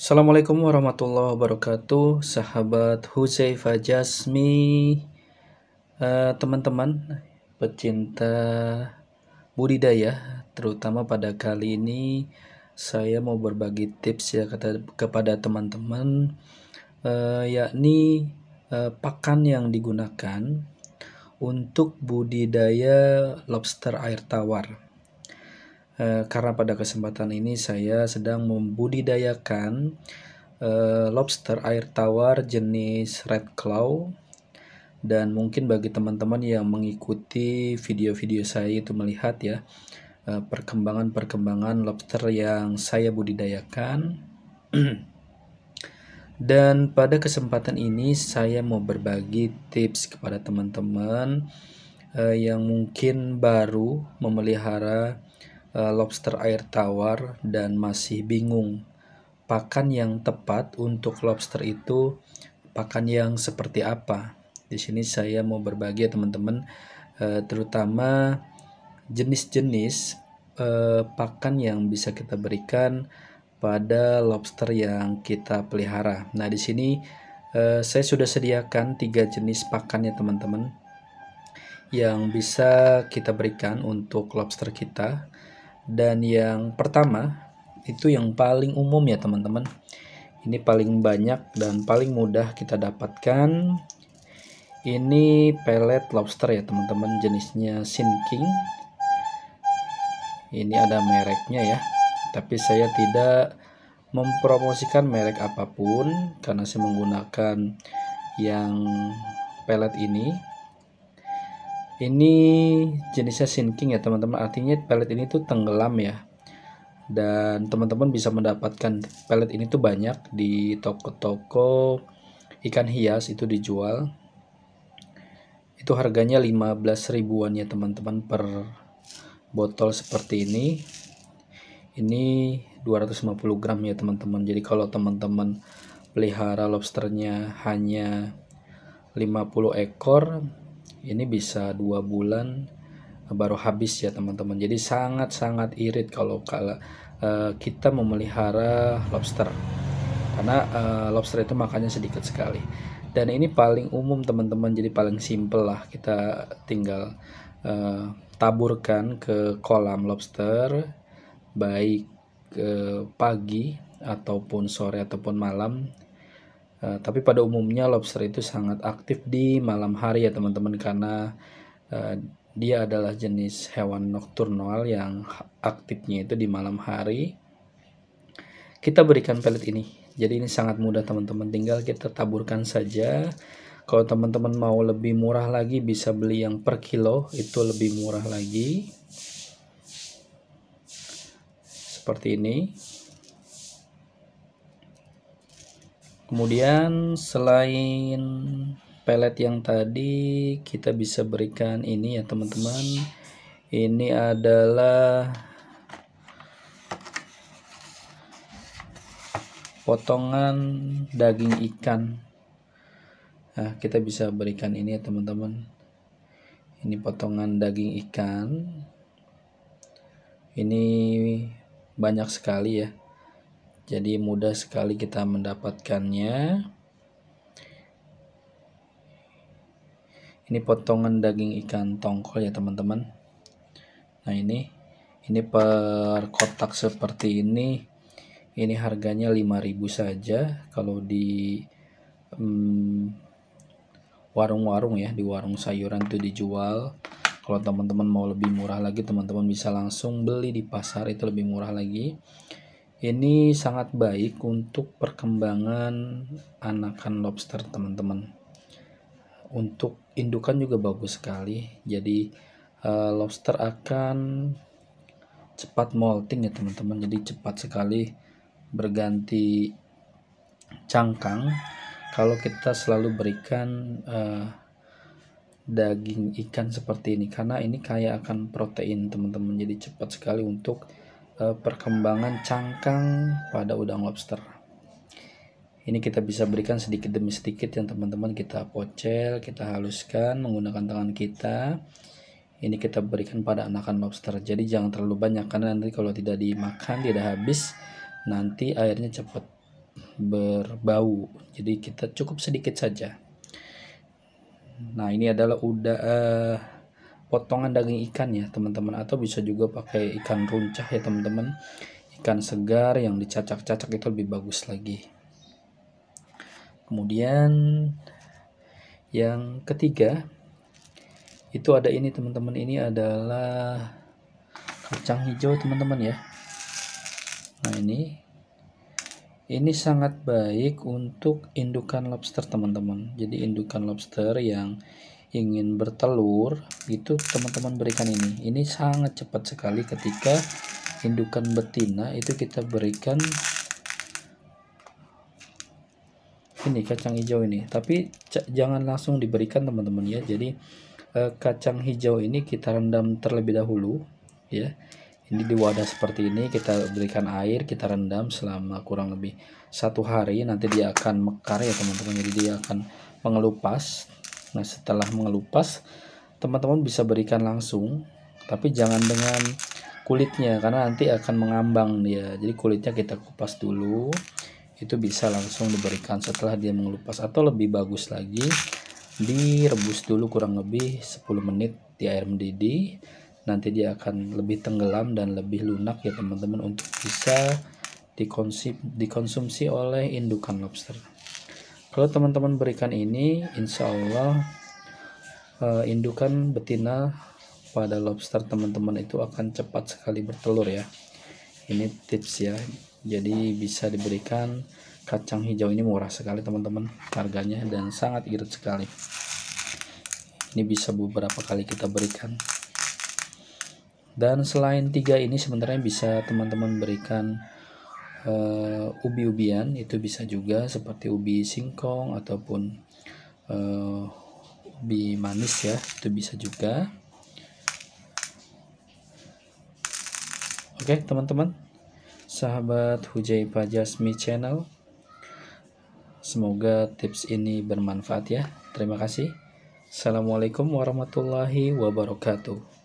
Assalamualaikum warahmatullahi wabarakatuh Sahabat Huzaifa Jasmi eh, Teman-teman uh, Pecinta budidaya Terutama pada kali ini Saya mau berbagi tips ya kata, Kepada teman-teman uh, Yakni uh, Pakan yang digunakan Untuk budidaya lobster air tawar Eh, karena pada kesempatan ini saya sedang membudidayakan uh, lobster air tawar jenis red claw dan mungkin bagi teman-teman yang mengikuti video-video saya itu melihat ya eh, perkembangan-perkembangan lobster yang saya budidayakan dan pada kesempatan ini saya mau berbagi tips kepada teman-teman yang mungkin baru memelihara Eh, lobster air tawar dan masih bingung pakan yang tepat untuk lobster itu pakan yang seperti apa. Di sini saya mau berbagi ya teman-teman eh, terutama jenis-jenis eh, pakan yang bisa kita berikan pada lobster yang kita pelihara. Nah, di sini saya sudah sediakan tiga jenis pakan ya teman-teman yang bisa kita berikan untuk lobster kita dan yang pertama, itu yang paling umum ya teman-teman. Ini paling banyak dan paling mudah kita dapatkan. Ini pelet lobster ya teman-teman, jenisnya sinking. Ini ada mereknya ya, tapi saya tidak mempromosikan merek apapun karena saya menggunakan yang pelet ini ini jenisnya sinking ya teman-teman artinya pelet ini tuh tenggelam ya dan teman-teman bisa mendapatkan pelet ini tuh banyak di toko-toko ikan hias itu dijual itu harganya 15 ribuan ya teman-teman per botol seperti ini ini 250 gram ya teman-teman jadi kalau teman-teman pelihara lobsternya hanya 50 ekor ini bisa dua bulan eh, baru habis ya teman-teman jadi sangat-sangat irit kalau kalau eh, kita memelihara lobster karena uh, lobster itu makannya sedikit sekali dan ini paling umum teman-teman jadi paling simple lah kita tinggal uh, taburkan ke kolam lobster baik uh, pagi ataupun sore ataupun malam Eh, tapi pada umumnya lobster itu sangat aktif di malam hari ya teman-teman karena uh, dia adalah jenis hewan nokturnal yang aktifnya itu di malam hari. Kita berikan pelet ini. Jadi ini sangat mudah teman-teman tinggal kita taburkan saja. Kalau teman-teman mau lebih murah lagi bisa beli yang per kilo itu lebih murah lagi. Seperti ini. kemudian selain pelet yang tadi kita bisa berikan ini ya teman-teman ini adalah potongan daging ikan nah, kita bisa berikan ini ya teman-teman ini potongan daging ikan ini banyak sekali ya jadi mudah sekali kita mendapatkannya. Ini potongan daging ikan tongkol ya teman-teman. Nah ini, ini per kotak seperti ini. Ini harganya 5000 saja kalau di hmm, warung-warung hmm, ya, di warung sayuran itu dijual kalau teman-teman mau lebih murah lagi teman-teman bisa langsung beli di pasar itu lebih murah lagi ini sangat baik untuk perkembangan anakan lobster teman-teman. Untuk indukan juga bagus sekali. Jadi uh, lobster akan cepat molting ya teman-teman. Jadi cepat sekali berganti cangkang kalau kita selalu berikan uh, daging ikan seperti ini karena ini kaya akan protein teman-teman jadi cepat sekali untuk Eh, perkembangan cangkang pada udang lobster. Ini kita bisa berikan sedikit demi sedikit yang teman-teman kita pocel, kita haluskan menggunakan tangan kita. Ini kita berikan pada anakan lobster. Jadi jangan terlalu banyak karena nanti kalau tidak dimakan tidak habis, nanti airnya cepat berbau. Jadi kita cukup sedikit saja. Nah, ini adalah udah eh, uh, potongan daging ikan ya teman-teman atau bisa juga pakai ikan runcah ya teman-teman ikan segar yang dicacak-cacak itu lebih bagus lagi kemudian yang ketiga itu ada ini teman-teman ini adalah kacang hijau teman-teman ya nah ini ini sangat baik untuk indukan lobster teman-teman jadi indukan lobster yang ingin bertelur itu teman-teman berikan ini ini sangat cepat sekali ketika indukan betina itu kita berikan ini kacang hijau ini tapi jangan langsung diberikan teman-teman ya jadi e, kacang hijau ini kita rendam terlebih dahulu ya ini di wadah seperti ini kita berikan air kita rendam selama kurang lebih satu hari nanti dia akan mekar ya teman-teman jadi dia akan mengelupas Nah, setelah mengelupas, teman-teman bisa berikan langsung, tapi jangan dengan kulitnya karena nanti akan mengambang dia. Jadi kulitnya kita kupas dulu. Itu bisa langsung diberikan setelah dia mengelupas atau lebih bagus lagi direbus dulu kurang lebih 10 menit di air mendidih. Nanti dia akan lebih tenggelam dan lebih lunak ya teman-teman untuk bisa dikonsumsi oleh indukan lobster kalau teman-teman berikan ini insya Allah uh, indukan betina pada lobster teman-teman itu akan cepat sekali bertelur ya ini tips ya jadi bisa diberikan kacang hijau ini murah sekali teman-teman harganya dan sangat irit sekali ini bisa beberapa kali kita berikan dan selain tiga ini sebenarnya bisa teman-teman berikan uh, ubi-ubian itu bisa juga seperti ubi singkong ataupun uh, ubi manis ya itu bisa juga oke okay, teman-teman sahabat Hujai pajasmi channel semoga tips ini bermanfaat ya terima kasih Assalamualaikum warahmatullahi wabarakatuh